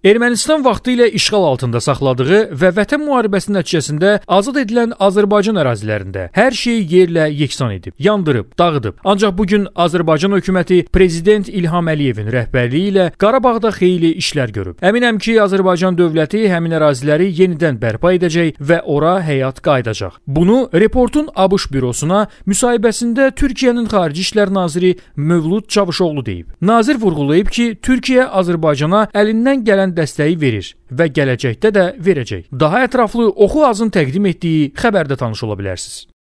Ermənistan vaxtı ilə işğal altında saxladığı və Vətən müharibəsi nəticəsində azad edilən Azərbaycan ərazilərində hər şeyi yerlə yeksan edib, yandırıb, dağıdıb. Ancaq bu gün Azərbaycan hökuməti prezident İlham Əliyevin rəhbərliyi ilə Qarabağda xeyli işlər görüb. Əminəm ki, Azərbaycan dövləti həmin əraziləri yenidən bərpa edəcək və ora həyat qayıdacaq. Bunu Reportun ABŞ bürosuna müsahibəsində Türkiyənin Xarici İşlər naziri Mövlud Çavuşoğlu deyib. Nazir vurğulayıb ki, Türkiyə Azərbaycana əlindən gələn qüvvən dəstəyi verir və gələcəkdə də verəcək. Daha ətraflı oxu azın təqdim etdiyi xəbərdə tanış ola bilərsiniz.